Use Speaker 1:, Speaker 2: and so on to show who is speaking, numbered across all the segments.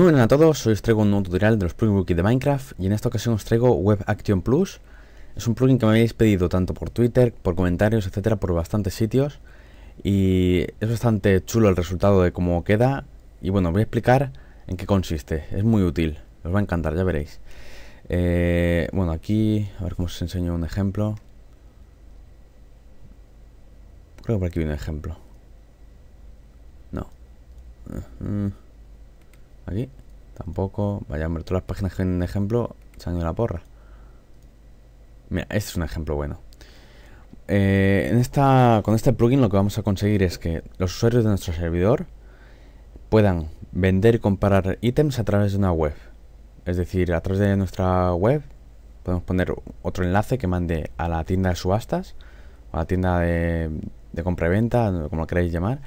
Speaker 1: Muy buenas a todos, hoy os traigo un nuevo tutorial de los plugins wiki de Minecraft y en esta ocasión os traigo Web Action Plus. Es un plugin que me habéis pedido tanto por Twitter, por comentarios, etcétera, por bastantes sitios y es bastante chulo el resultado de cómo queda y bueno, voy a explicar en qué consiste, es muy útil, os va a encantar, ya veréis. Eh, bueno, aquí, a ver cómo os enseño un ejemplo. Creo que por aquí viene un ejemplo. No. Aquí. Tampoco. Vaya, ver todas las páginas que un ejemplo se han ido la porra. Mira, este es un ejemplo bueno. Eh, en esta, con este plugin lo que vamos a conseguir es que los usuarios de nuestro servidor puedan vender y comprar ítems a través de una web. Es decir, a través de nuestra web podemos poner otro enlace que mande a la tienda de subastas a la tienda de, de compra y venta, como lo queráis llamar,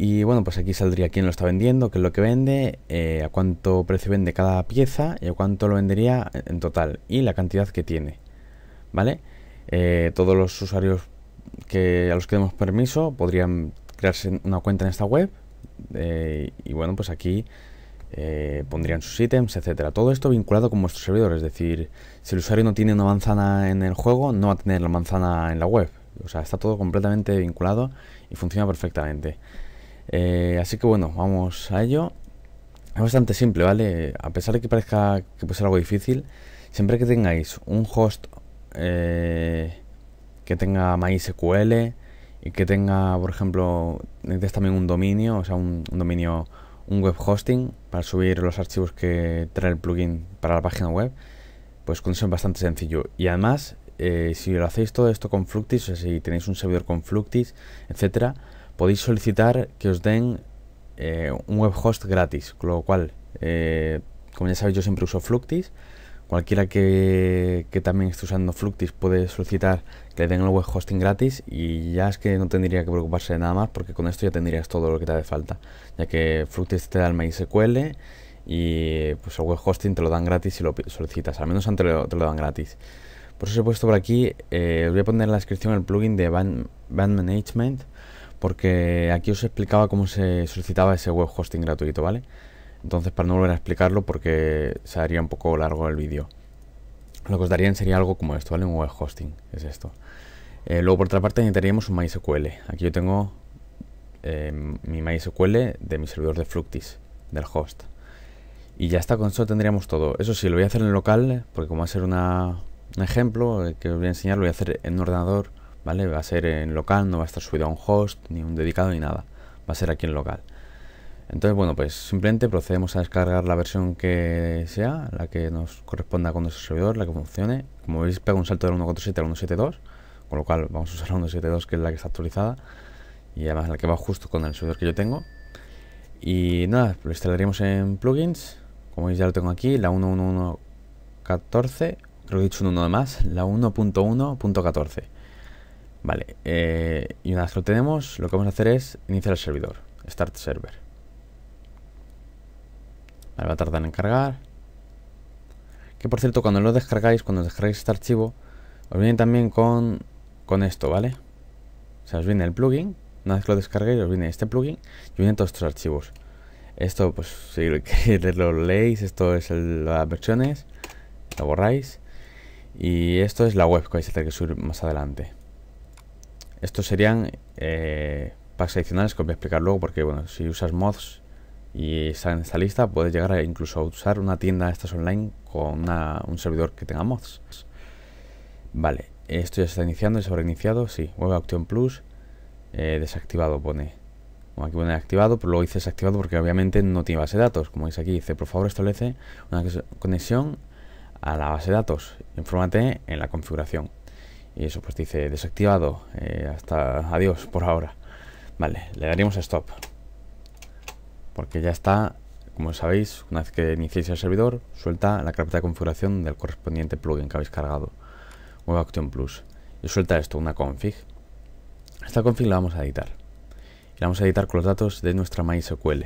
Speaker 1: y bueno, pues aquí saldría quién lo está vendiendo, qué es lo que vende, eh, a cuánto precio vende cada pieza y a cuánto lo vendería en total y la cantidad que tiene. ¿Vale? Eh, todos los usuarios que, a los que demos permiso podrían crearse una cuenta en esta web eh, y bueno, pues aquí pondrían sus ítems, etcétera. Todo esto vinculado con vuestro servidor, es decir, si el usuario no tiene una manzana en el juego, no va a tener la manzana en la web. O sea, está todo completamente vinculado y funciona perfectamente. Eh, así que bueno, vamos a ello. Es bastante simple, ¿vale? A pesar de que parezca que puede ser algo difícil, siempre que tengáis un host eh, que tenga MySQL y que tenga, por ejemplo, necesitas también un dominio, o sea, un, dominio, un web hosting para subir los archivos que trae el plugin para la página web, pues con eso es bastante sencillo. Y además, eh, si lo hacéis todo esto con Fluctis, o si tenéis un servidor con Fluctis, etcétera, podéis solicitar que os den eh, un web host gratis, con lo cual, eh, como ya sabéis, yo siempre uso Fluctis. Cualquiera que, también esté usando Fluctis puede solicitar que le den el web hosting gratis y ya es que no tendría que preocuparse de nada más porque con esto ya tendrías todo lo que te hace falta, ya que Fluctis te da el MySQL y pues el web hosting te lo dan gratis si lo solicitas, al menos antes te lo, dan gratis. Por eso he puesto por aquí, eh, os voy a poner en la descripción el plugin de Band Management, porque aquí os explicaba cómo se solicitaba ese web hosting gratuito, ¿vale? Entonces, para no volver a explicarlo, porque se haría un poco largo el vídeo. Lo que os darían sería algo como esto, ¿vale? Un web hosting, es esto. Eh, luego, por otra parte, necesitaríamos un MySQL. Aquí yo tengo eh, mi MySQL de mi servidor de Fructis del host. Y ya está, con eso tendríamos todo. Eso sí, lo voy a hacer en el local, porque como va a ser un ejemplo eh, que os voy a enseñar, lo voy a hacer en un ordenador Va a ser en local, no va a estar subido a un host, ni un dedicado, ni nada. Va a ser aquí en local. Entonces, bueno, pues simplemente procedemos a descargar la versión que sea, la que nos corresponda con nuestro servidor, la que funcione. Como veis, pega un salto del 1.47 al 1.72, con lo cual vamos a usar la 1.72, que es la que está actualizada, y además la que va justo con el servidor que yo tengo. Y nada, lo instalaríamos en plugins, como veis ya lo tengo aquí, la 1.1.14, creo que he dicho un 1 de más, la 1.1.14. Vale, eh, y una vez lo tenemos, lo que vamos a hacer es iniciar el servidor, Start Server. Vale, va a tardar en cargar. Que por cierto, cuando lo descargáis, cuando descargáis este archivo, os viene también con, con esto, ¿vale? O sea, os viene el plugin, una vez que lo descarguéis, os viene este plugin y vienen todos estos archivos. Esto, pues si lo leéis, esto es las versiones, lo borráis. Y esto es la web que vais a tener que subir más adelante. Estos serían eh, packs adicionales que os voy a explicar luego porque bueno, si usas mods y están en esta lista puedes llegar a incluso a usar una tienda de estas online con un servidor que tenga mods. Vale, esto ya se está iniciando, se habrá iniciado, sí, a Opción plus, eh, desactivado pone. aquí pone activado, pero luego dice desactivado porque obviamente no tiene base de datos. Como veis aquí, dice por favor establece una conexión a la base de datos. Infórmate en la configuración. Y eso pues dice desactivado. Eh, hasta adiós por ahora. Vale, le daríamos stop. Porque ya está, como sabéis, una vez que iniciéis el servidor, suelta la carpeta de configuración del correspondiente plugin que habéis cargado. Web Action Plus. Y suelta esto, una config. Esta config la vamos a editar. Y la vamos a editar con los datos de nuestra MySQL.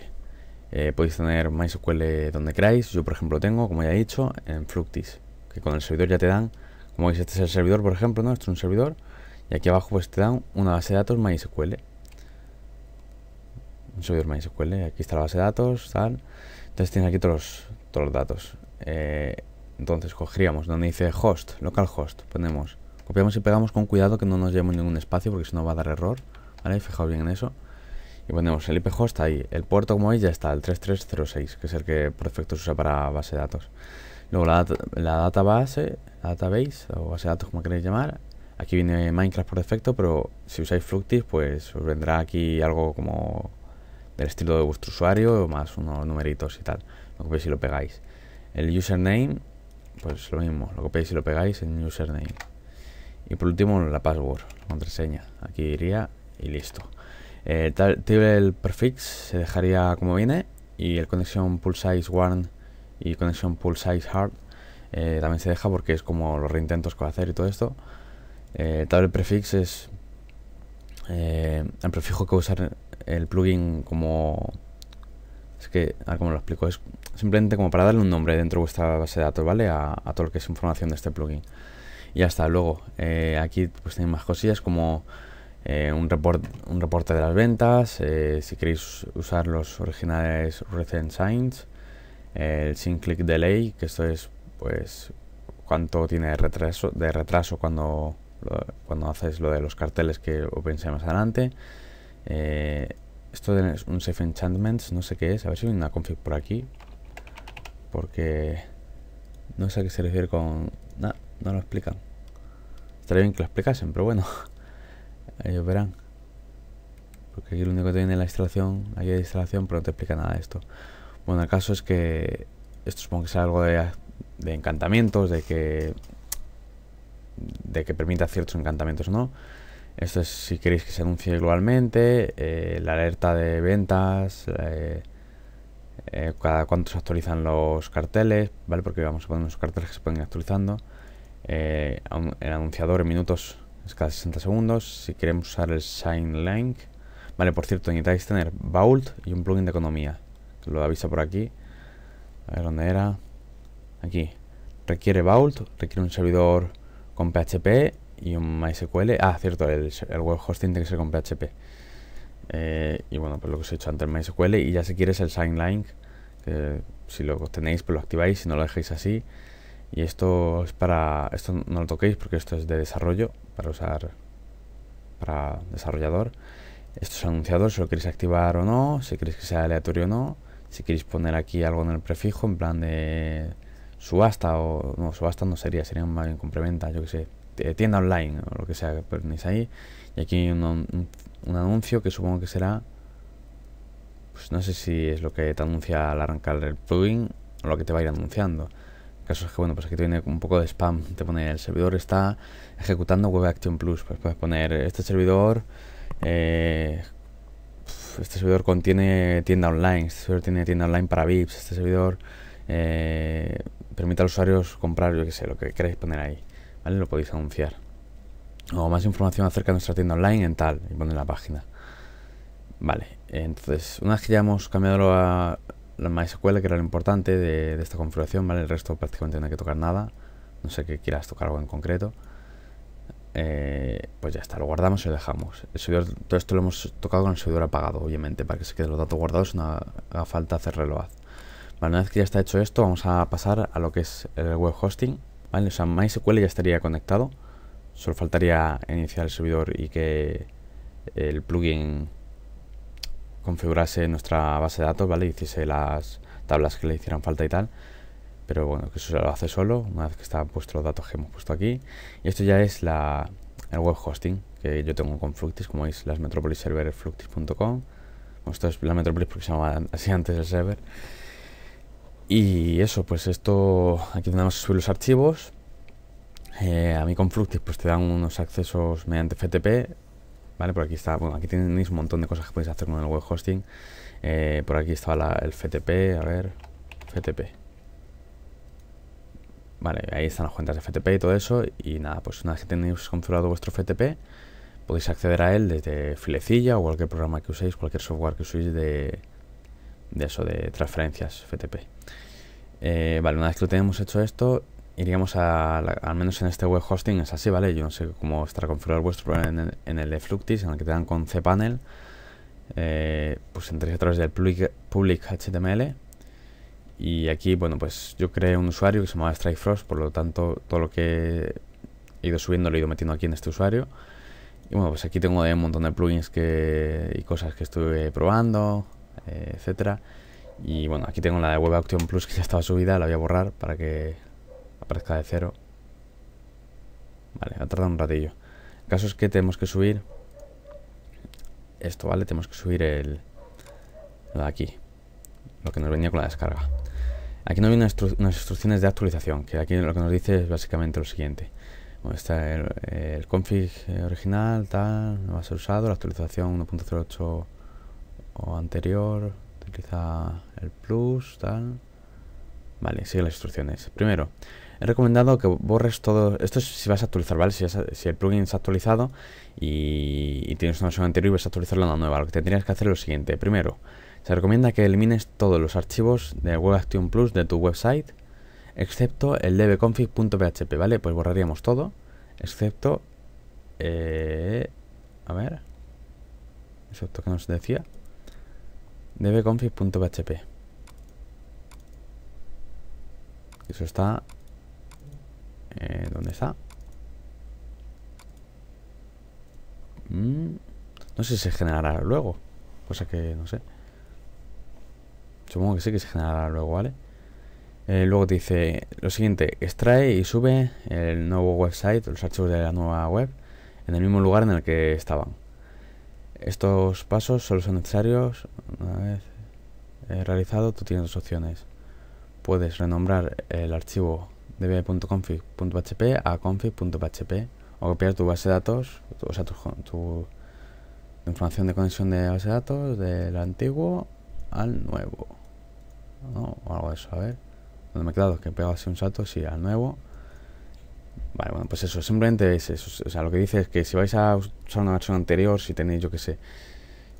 Speaker 1: Eh, podéis tener MySQL donde queráis. Yo, por ejemplo, tengo, como ya he dicho, en fructis que con el servidor ya te dan como veis, este es el servidor, por ejemplo, ¿no? Esto es un servidor. Y aquí abajo pues te dan una base de datos MySQL. Un servidor MySQL. Aquí está la base de datos, tal. Entonces tienes aquí todos, todos los datos. Eh, entonces cogeríamos donde dice host, localhost, ponemos, copiamos y pegamos con cuidado que no nos llevemos ningún espacio porque si no va a dar error, ¿vale? Fijaos bien en eso. Y ponemos el IP host ahí, el puerto como veis ya está, el 3306, que es el que por defecto se usa para base de datos. Luego la, la database, database, o base de datos como queréis llamar. Aquí viene Minecraft por defecto, pero si usáis fructis, pues os vendrá aquí algo como del estilo de vuestro usuario, más unos numeritos y tal. Lo copiáis y lo pegáis. El username, pues lo mismo, lo copiáis y lo pegáis en username. Y por último, la password, la contraseña. Aquí iría y listo. Eh, el table prefix se dejaría como viene y el conexión pulsize warn y conexión Pull Size Hard eh, también se deja porque es como los reintentos que a hacer y todo esto. Eh, table prefix es el eh, prefijo que usar el plugin como... Es que, a ah, cómo lo explico, es simplemente como para darle un nombre dentro de vuestra base de datos, ¿vale? A, todo lo que es información de este plugin. Y ya está, luego, aquí pues tenéis más cosillas como un, reporte de las ventas, si queréis usar los originales Recent Signs, el sin click delay, que esto es pues cuánto tiene de retraso, de retraso cuando, cuando haces lo de los carteles que os pensé más adelante. Eh, esto es un Safe Enchantments, no sé qué es, a ver si hay una config por aquí. Porque no sé a qué se refiere con... No, no lo explican. Estaría bien que lo explicasen, pero bueno. Ellos verán. Porque aquí lo único que tiene es la instalación, aquí hay instalación, pero no te explica nada de esto. Bueno, el caso es que esto supongo que es algo de, encantamientos, de que de que permita ciertos encantamientos, ¿no? Esto es si queréis que se anuncie globalmente, eh, la alerta de ventas, eh, eh, cada cuánto se actualizan los carteles, ¿vale? Porque vamos a poner unos carteles que se pueden ir actualizando. el anunciador en minutos es cada 60 segundos. Si queremos usar el Sign Link, ¿vale? Por cierto, necesitáis tener Vault y un plugin de economía. Lo avisa por aquí. A ver dónde era. Aquí. Requiere Vault, requiere un servidor con PHP y un MySQL. Ah, cierto, el, web hosting tiene que ser con PHP. Eh, y bueno, pues lo que os he hecho antes, el MySQL. Y ya si quieres el SignLink, que si lo tenéis, pues lo activáis, si no lo dejáis así. Y esto es para. Esto no lo toquéis porque esto es de desarrollo, para usar. para desarrollador. Esto es anunciador, si lo queréis activar o no, si queréis que sea aleatorio o no. Si queréis poner aquí algo en el prefijo, en plan de subasta o... No, subasta no sería, sería más bien complementa, yo que sé. Eh, tienda online o lo que sea que ponéis ahí. Y aquí un, un, anuncio que supongo que será... Pues no sé si es lo que te anuncia al arrancar el plugin o lo que te va a ir anunciando. El caso es que, bueno, pues aquí te viene un poco de spam. Te pone el servidor está ejecutando Web Action Plus. Pues puedes poner este servidor eh, este servidor contiene tienda online, este servidor tiene tienda online para VIPs, este servidor eh, permite a los usuarios comprar, yo qué sé, lo que queráis poner ahí, ¿vale? Lo podéis anunciar. O más información acerca de nuestra tienda online en tal, y poner la página. Vale, entonces, una vez que ya hemos cambiado a la MySQL, que era lo importante de, esta configuración, ¿vale? El resto prácticamente no hay que tocar nada, no sé que quieras tocar algo en concreto. Eh, pues ya está, lo guardamos y lo dejamos. todo esto lo hemos tocado con el servidor apagado, obviamente, para que se queden los datos guardados, no haga falta hacer reloj. una vez que ya está hecho esto, vamos a pasar a lo que es el web hosting. Vale, o sea, MySQL ya estaría conectado, solo faltaría iniciar el servidor y que el plugin configurase nuestra base de datos, ¿vale? Hiciese las tablas que le hicieran falta y tal pero bueno, que eso se lo hace solo, una vez que están puestos los datos que hemos puesto aquí. Y esto ya es la, el web hosting que yo tengo con Fluctis, como veis, las Metropolis Server Fluctis.com. Esto es la Metropolis porque se llamaba así antes el server. Y eso, pues esto, aquí tenemos subir los archivos. Eh, a mí con Fluctis pues te dan unos accesos mediante FTP, ¿vale? Por aquí está, bueno, aquí tenéis un montón de cosas que podéis hacer con el web hosting. Eh, por aquí estaba el FTP, a ver, FTP. Vale, ahí están las cuentas de FTP y todo eso. Y nada, pues una vez que tenéis configurado vuestro FTP, podéis acceder a él desde Filecilla o cualquier programa que uséis, cualquier software que uséis de, eso, de transferencias FTP. Eh, vale, una vez que lo tenemos hecho esto, iríamos a, al menos en este web hosting, es así, ¿vale? Yo no sé cómo estará configurado vuestro, problema en el, de Fluctis, en el que te dan con cPanel, eh, pues entréis a través del public.html public HTML y aquí, bueno, pues yo creé un usuario que se llamaba Frost por lo tanto todo lo que he ido subiendo lo he ido metiendo aquí en este usuario. Y bueno, pues aquí tengo un montón de plugins que, y cosas que estuve probando, eh, etcétera. Y bueno, aquí tengo la de Web Action Plus que ya estaba subida, la voy a borrar para que aparezca de cero. Vale, ha tardado un ratillo. El caso es que tenemos que subir esto, ¿vale? Tenemos que subir el, lo de aquí, lo que nos venía con la descarga. Aquí no hay unas, instrucciones de actualización, que aquí lo que nos dice es básicamente lo siguiente. está el, config original, tal, no va a ser usado, la actualización 1.08 o anterior, utiliza el plus, tal. Vale, sigue las instrucciones. Primero, he recomendado que borres todo. Esto es si vas a actualizar, ¿vale? Si, el plugin se ha actualizado y, tienes una versión anterior y vas a actualizarla a una nueva, lo que tendrías que hacer es lo siguiente. Primero, se recomienda que elimines todos los archivos de WebAction Plus de tu website, excepto el dbconfig.php, ¿vale? Pues borraríamos todo, excepto... Eh, a ver... Excepto que nos decía... dbconfig.php. Eso está... Eh, ¿Dónde está? Mm, no sé si se generará luego. Cosa que no sé. Supongo que sí que se generará luego, ¿vale? Eh, luego te dice lo siguiente, extrae y sube el nuevo website, los archivos de la nueva web, en el mismo lugar en el que estaban. Estos pasos solo son necesarios una vez eh, realizado, tú tienes dos opciones. Puedes renombrar el archivo db.config.php a config.php o copiar tu base de datos, o sea, tu, información de conexión de base de datos del antiguo al nuevo. O algo de eso, a ver. dónde me he quedado, que he pegado así un salto, si, al nuevo. Vale, bueno, pues eso, simplemente es eso. O sea, lo que dice es que si vais a usar una versión anterior, si tenéis, yo qué sé,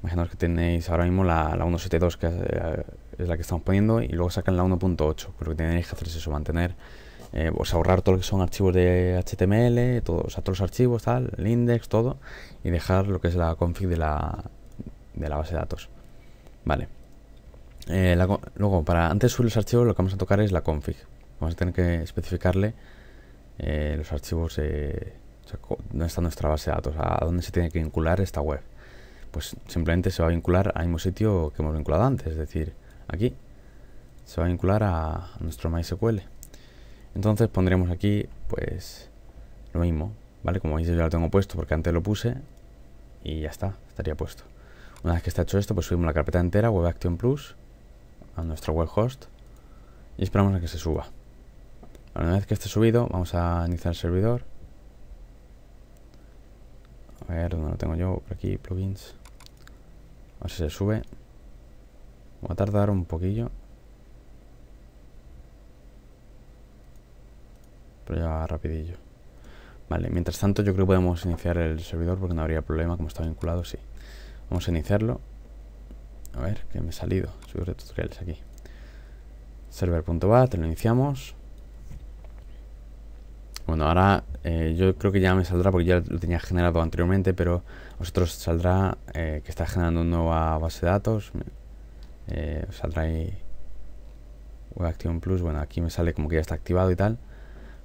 Speaker 1: imaginaos que tenéis ahora mismo la, 1.72, que eh, es, la que estamos poniendo, y luego sacan la 1.8. pero que tenéis que hacer es eso, mantener, eh, ahorrar todo lo que son archivos de HTML, todos los archivos, tal, el index, todo, y dejar lo que es la config de la, de la base de datos. Vale. Eh, luego, para antes de subir los archivos, lo que vamos a tocar es la config. Vamos a tener que especificarle eh, los archivos, eh, donde está nuestra base de datos, a dónde se tiene que vincular esta web. Pues simplemente se va a vincular al mismo sitio que hemos vinculado antes, es decir, aquí se va a vincular a, nuestro MySQL. Entonces pondremos aquí, pues, lo mismo, ¿vale? Como veis yo ya lo tengo puesto porque antes lo puse y ya está, estaría puesto. Una vez que está hecho esto, pues subimos la carpeta entera, Web Plus, a nuestro webhost y esperamos a que se suba. Una vez que esté subido, vamos a iniciar el servidor. A ver, ¿dónde lo tengo yo? Por aquí, plugins. A ver si se sube. Va a tardar un poquillo. Pero ya rapidillo. Vale, mientras tanto yo creo que podemos iniciar el servidor porque no habría problema, como está vinculado, sí. Vamos a iniciarlo. A ver, que me ha salido de tutoriales aquí. Server.bat, lo iniciamos. Bueno, ahora eh, yo creo que ya me saldrá porque ya lo tenía generado anteriormente, pero vosotros saldrá eh, que está generando una nueva base de datos. Eh, saldrá ahí Web Action Plus. Bueno, aquí me sale como que ya está activado y tal.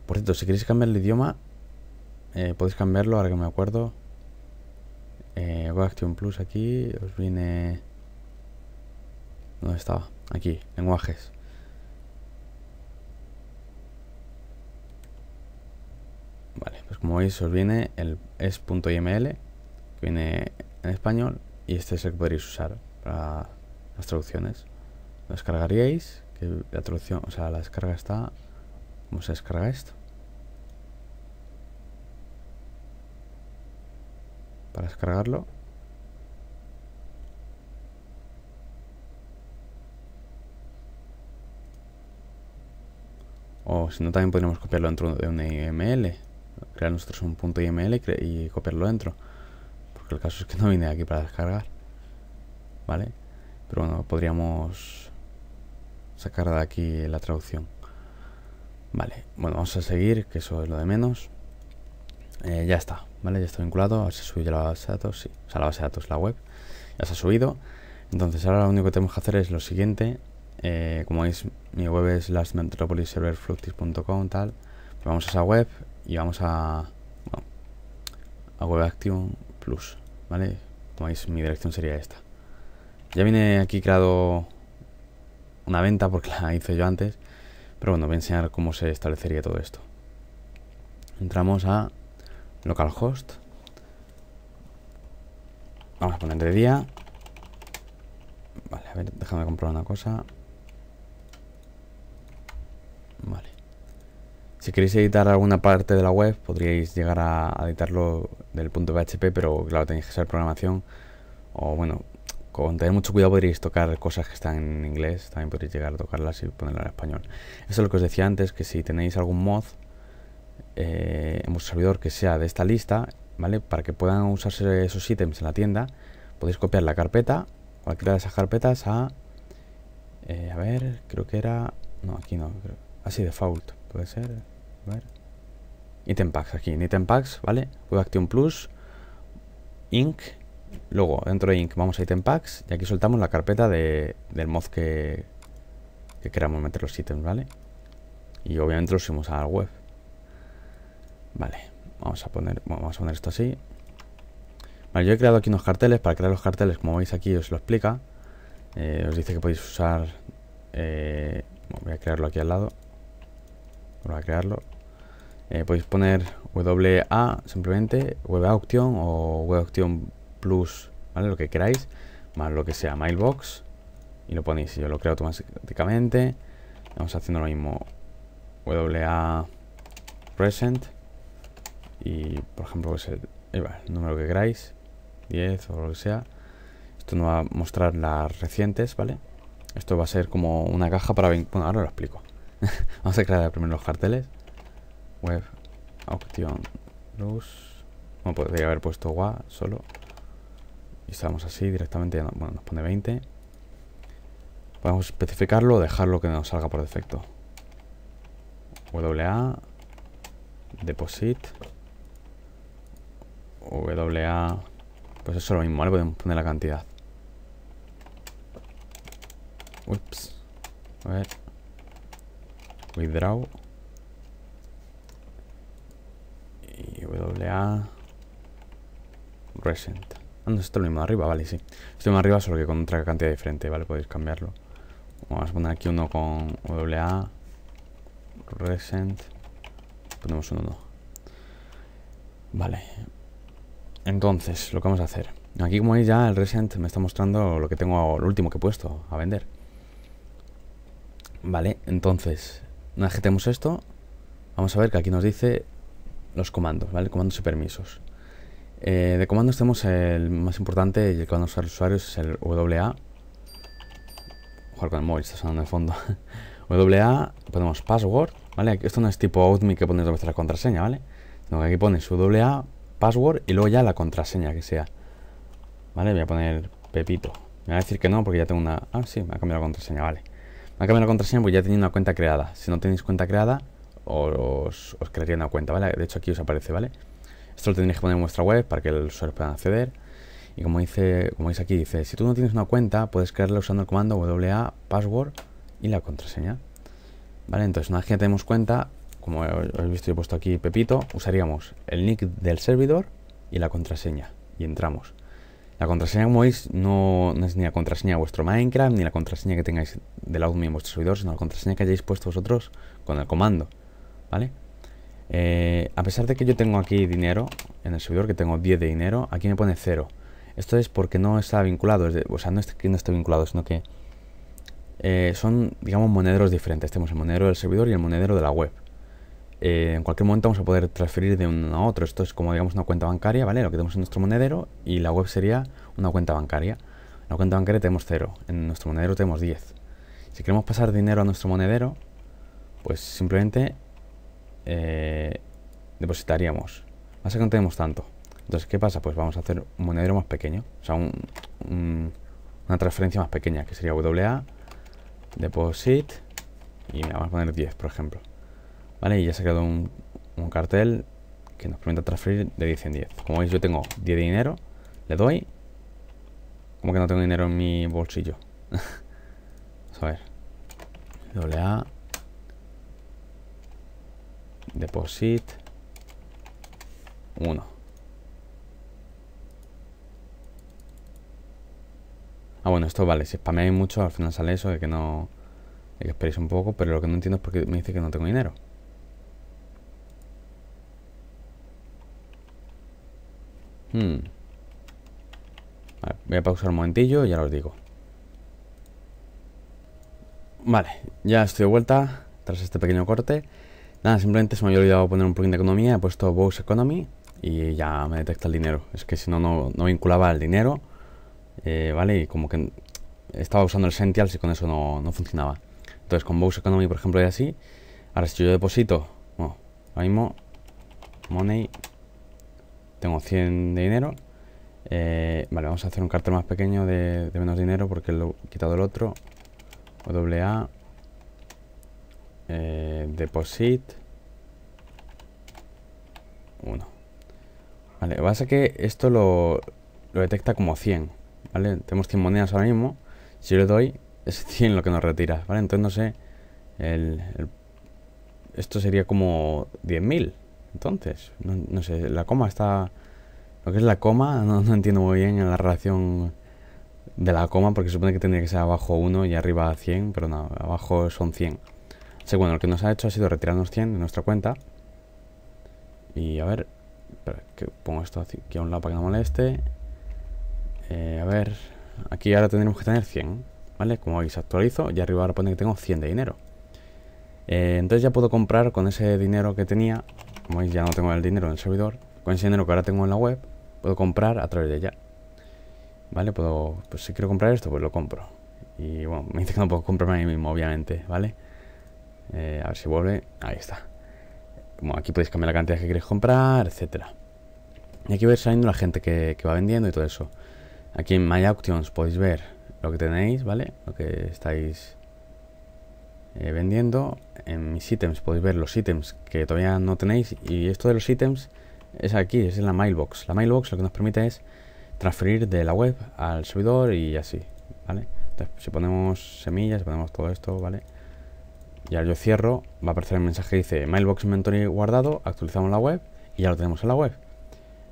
Speaker 1: Por cierto, si queréis cambiar el idioma, podéis cambiarlo ahora que me acuerdo. Web Action Plus aquí os viene ¿Dónde estaba? Aquí, lenguajes. Vale, pues como veis os viene el es.yml que viene en español, y este es el que podréis usar para las traducciones. Lo descargaríais, que la traducción, o sea, la descarga está... ¿Cómo se descarga esto? Para descargarlo, O si no, también podríamos copiarlo dentro de un IML. Crear nosotros un punto IML y copiarlo dentro. Porque el caso es que no viene aquí para descargar. ¿Vale? Pero bueno, podríamos sacar de aquí la traducción. Vale, bueno, vamos a seguir, que eso es lo de menos. Eh, ya está, ¿vale? Ya está vinculado, se subido la base de datos, sí. O sea, la base de datos, la web. Ya se ha subido. Entonces ahora lo único que tenemos que hacer es lo siguiente. Eh, como veis, mi web es lastmetropolisserverfluctis.com tal. vamos a esa web y vamos a, a Web Plus, ¿vale? Como veis, mi dirección sería esta. Ya viene aquí creado una venta porque la hice yo antes, pero bueno, voy a enseñar cómo se establecería todo esto. Entramos a localhost. Vamos a poner de día. Vale, a ver, déjame comprobar una cosa. Vale. Si queréis editar alguna parte de la web, podríais llegar a editarlo del punto PHP, pero claro, tenéis que saber programación. O bueno, con tener mucho cuidado podríais tocar cosas que están en inglés, también podríais llegar a tocarlas y ponerlas en español. Eso es lo que os decía antes, que si tenéis algún mod eh, en vuestro servidor que sea de esta lista, ¿vale? Para que puedan usarse esos ítems en la tienda, podéis copiar la carpeta, cualquiera de esas carpetas a... Eh, a ver, creo que era... No, aquí no, creo Así default, puede ser. ver. Item packs aquí, en item packs, ¿vale? Action Plus, Inc. Luego, dentro de Inc. vamos a item packs y aquí soltamos la carpeta del mod que, queramos meter los ítems, ¿vale? Y obviamente los subimos a la web. Vale, vamos a poner, vamos a poner esto así. Vale, yo he creado aquí unos carteles. Para crear los carteles, como veis aquí, os lo explica. Eh, os dice que podéis usar... Eh, voy a crearlo aquí al lado para crearlo. Eh, podéis poner WA simplemente, WA Auction o WA Auction Plus, ¿vale? Lo que queráis, más lo que sea Mailbox. Y lo ponéis, yo lo creo automáticamente. Vamos haciendo lo mismo. WA Present. Y por ejemplo, pues, el, número que queráis, 10 o lo que sea. Esto no va a mostrar las recientes, ¿vale? Esto va a ser como una caja para... Bueno, ahora lo explico. Vamos a crear primero los carteles. Web Auction Luz. Bueno, podría pues haber puesto gua solo. Y estamos así directamente. bueno, nos pone 20. Podemos especificarlo o dejarlo que nos salga por defecto. WA Deposit WA Pues eso es lo mismo, ¿vale? Podemos poner la cantidad Ups A ver Withdraw. Y WA. Resent Ah, no, esto lo mismo de arriba, vale, sí. Esto más arriba, solo que con otra cantidad diferente, ¿vale? Podéis cambiarlo. Vamos a poner aquí uno con WA. Resent Ponemos uno, Vale. Entonces, lo que vamos a hacer. Aquí, como veis, ya el Resent me está mostrando lo que tengo, lo último que he puesto a vender. Vale, entonces una vez que tenemos esto, vamos a ver que aquí nos dice los comandos, ¿vale? Comandos y permisos. Eh, de comandos tenemos el más importante y el que van a usar usuarios es el WA. Jugar con el móvil, está sonando el fondo. WA, ponemos password, ¿vale? Esto no es tipo Outme que pones dos la contraseña, ¿vale? Sino que aquí pones WA, password y luego ya la contraseña que sea. ¿Vale? Voy a poner Pepito. Me va a decir que no porque ya tengo una... Ah, sí, me ha cambiado la contraseña, vale. Me cambiar la contraseña porque ya tenéis una cuenta creada. Si no tenéis cuenta creada, os, crearía una cuenta, ¿vale? De hecho aquí os aparece, ¿vale? Esto lo tendréis que poner en vuestra web para que los usuarios puedan acceder. Y como dice, como veis aquí, dice, si tú no tienes una cuenta, puedes crearla usando el comando WA password y la contraseña. ¿Vale? Entonces, una vez que ya tenemos cuenta, como he visto, yo he puesto aquí Pepito, usaríamos el nick del servidor y la contraseña. Y entramos. La contraseña, como veis, no, es ni la contraseña de vuestro Minecraft, ni la contraseña que tengáis del admin en vuestro servidor, sino la contraseña que hayáis puesto vosotros con el comando, ¿vale? Eh, a pesar de que yo tengo aquí dinero en el servidor, que tengo 10 de dinero, aquí me pone 0. Esto es porque no está vinculado, o sea, no es que no esté vinculado, sino que eh, son, digamos, monederos diferentes. Tenemos el monedero del servidor y el monedero de la web. Eh, en cualquier momento vamos a poder transferir de uno a otro. Esto es como digamos una cuenta bancaria, ¿vale? Lo que tenemos en nuestro monedero y la web sería una cuenta bancaria. En la cuenta bancaria tenemos 0, en nuestro monedero tenemos 10. Si queremos pasar dinero a nuestro monedero, pues simplemente eh, depositaríamos. Más que no tenemos tanto. Entonces, ¿qué pasa? Pues vamos a hacer un monedero más pequeño. O sea, una transferencia más pequeña, que sería WA, deposit, y vamos a poner 10, por ejemplo. ¿Vale? Y ya se ha creado un, un cartel que nos permite transferir de 10 en 10. Como veis, yo tengo 10 de dinero, le doy. Como que no tengo dinero en mi bolsillo. Vamos a ver. Doble A. Deposit. 1. Ah, bueno, esto vale. Si spameáis mucho, al final sale eso de que no. De que esperéis un poco, pero lo que no entiendo es por qué me dice que no tengo dinero. Hmm. voy a pausar un momentillo y ya os digo. Vale, ya estoy de vuelta tras este pequeño corte. Nada, simplemente se me había olvidado poner un plugin de economía, he puesto Bose Economy y ya me detecta el dinero. Es que si no, no vinculaba el dinero, eh, ¿vale? Y como que estaba usando el Sentials y con eso no, funcionaba. Entonces con Bose Economy, por ejemplo, y así, ahora si yo deposito, bueno, mismo, Money tengo 100 de dinero. Eh, vale, vamos a hacer un cartel más pequeño de, menos dinero porque lo he quitado el otro. o a Eh, deposit. 1. Vale, lo que pasa que esto lo, detecta como 100. ¿Vale? Tenemos 100 monedas ahora mismo. Si yo le doy, es 100 lo que nos retira. ¿Vale? Entonces no sé. esto sería como 10.000. Entonces, no, sé, la coma está... Lo que es la coma, no, entiendo muy bien la relación de la coma, porque se supone que tendría que ser abajo 1 y arriba 100, pero no, abajo son 100. Así que bueno, lo que nos ha hecho ha sido retirarnos 100 de nuestra cuenta. Y a ver, que pongo esto aquí a un lado para que no moleste. Eh, a ver, aquí ahora tendremos que tener 100, ¿vale? Como veis, actualizo y arriba ahora pone que tengo 100 de dinero. Eh, entonces ya puedo comprar con ese dinero que tenía como veis, ya no tengo el dinero en el servidor. Con ese dinero que ahora tengo en la web, puedo comprar a través de ella. ¿Vale? Puedo, pues si quiero comprar esto, pues lo compro. Y bueno, me dice que no puedo comprarme a mismo, obviamente, ¿vale? Eh, a ver si vuelve. Ahí está. como aquí podéis cambiar la cantidad que queréis comprar, etcétera. Y aquí vais saliendo la gente que, va vendiendo y todo eso. Aquí en My Auctions podéis ver lo que tenéis, ¿vale? Lo que estáis eh, vendiendo. En mis ítems podéis ver los ítems que todavía no tenéis. Y esto de los ítems es aquí, es en la mailbox. La mailbox lo que nos permite es transferir de la web al servidor y así, ¿vale? Entonces, si ponemos semillas, ponemos todo esto, ¿vale? Y yo cierro, va a aparecer el mensaje dice Mailbox Inventory guardado, actualizamos la web y ya lo tenemos en la web.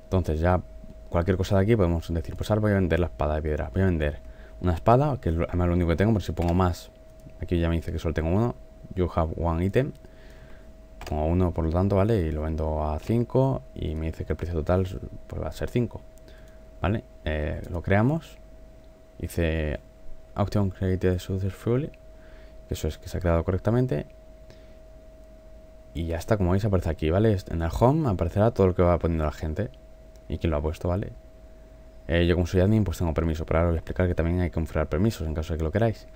Speaker 1: Entonces ya cualquier cosa de aquí podemos decir, pues ahora voy a vender la espada de piedra, voy a vender una espada, que es lo único que tengo, pero si pongo más Aquí ya me dice que solo tengo uno. You have one item. o uno, por lo tanto, ¿vale? Y lo vendo a 5 y me dice que el precio total pues, va a ser 5. ¿Vale? Eh, lo creamos. Dice Auction Created Successfully. Que eso es que se ha creado correctamente. Y ya está, como veis, aparece aquí, ¿vale? En el home aparecerá todo lo que va poniendo la gente. Y quién lo ha puesto, ¿vale? Eh, yo como soy admin, pues tengo permiso. Pero ahora os voy a explicar que también hay que configurar permisos en caso de que lo queráis.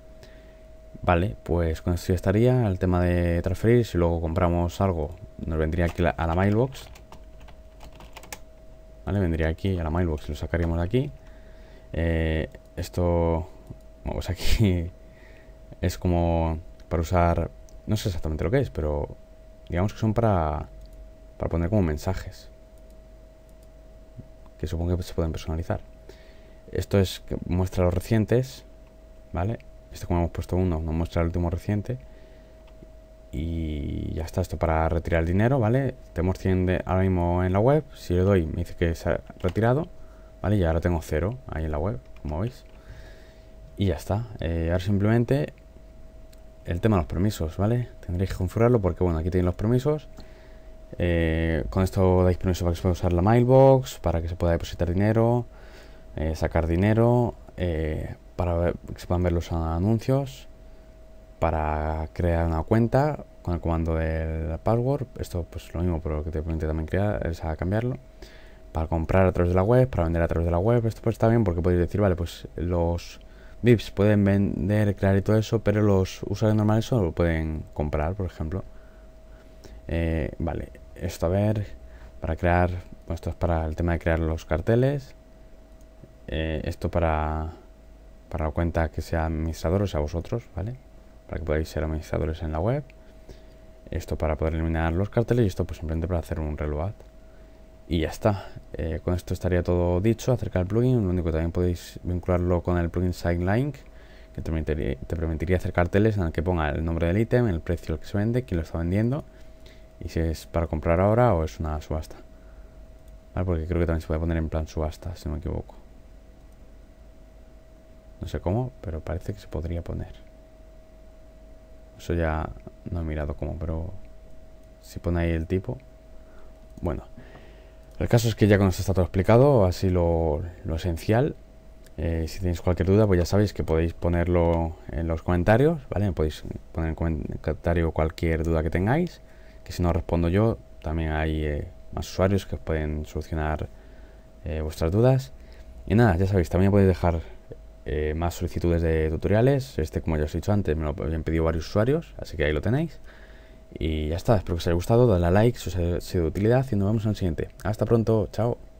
Speaker 1: Vale, pues con esto estaría el tema de transferir. Si luego compramos algo, nos vendría aquí a la mailbox. Vale, vendría aquí a la mailbox, lo sacaríamos de aquí. Eh, esto, vamos, pues aquí es como para usar, no sé exactamente lo que es, pero digamos que son para, para poner como mensajes. Que supongo que se pueden personalizar. Esto es que muestra los recientes, ¿vale? esto como hemos puesto uno, nos muestra el último reciente. Y ya está, esto para retirar el dinero, ¿vale? Tenemos 100 ahora mismo en la web. Si le doy, me dice que se ha retirado, ¿vale? Y ahora tengo 0 ahí en la web, como veis. Y ya está. Eh, ahora simplemente el tema de los permisos, ¿vale? Tendréis que configurarlo porque, bueno, aquí tienen los permisos. Eh, con esto dais permiso para que se pueda usar la mailbox, para que se pueda depositar dinero, eh, sacar dinero, para ver, que se puedan ver los anuncios, para crear una cuenta con el comando del password, esto pues lo mismo, pero que te permite también crear, es a cambiarlo, para comprar a través de la web, para vender a través de la web, esto pues está bien porque podéis decir, vale, pues los VIPs pueden vender, crear y todo eso, pero los usuarios normales solo pueden comprar, por ejemplo. Eh, vale, esto a ver, para crear, esto es para el tema de crear los carteles, eh, esto para para dar cuenta que sea administrador, o sea vosotros, ¿vale? Para que podáis ser administradores en la web. Esto para poder eliminar los carteles y esto pues simplemente para hacer un reload. Y ya está. Eh, con esto estaría todo dicho acerca del plugin. Lo único que también podéis vincularlo con el plugin SiteLink, que te permitiría, hacer carteles en el que ponga el nombre del ítem, el precio al que se vende, quién lo está vendiendo y si es para comprar ahora o es una subasta. ¿Vale? Porque creo que también se puede poner en plan subasta, si no me equivoco. No sé cómo, pero parece que se podría poner. Eso ya no he mirado cómo, pero si pone ahí el tipo. Bueno, el caso es que ya con esto está todo explicado, así lo, esencial. Eh, si tenéis cualquier duda, pues ya sabéis que podéis ponerlo en los comentarios, ¿vale? podéis poner en comentario cualquier duda que tengáis, que si no respondo yo, también hay eh, más usuarios que pueden solucionar eh, vuestras dudas. Y nada, ya sabéis, también podéis dejar eh, más solicitudes de tutoriales. Este, como ya os he dicho antes, me lo habían pedido varios usuarios, así que ahí lo tenéis. Y ya está, espero que os haya gustado, dadle a like si os ha sido de utilidad y nos vemos en el siguiente. Hasta pronto, chao.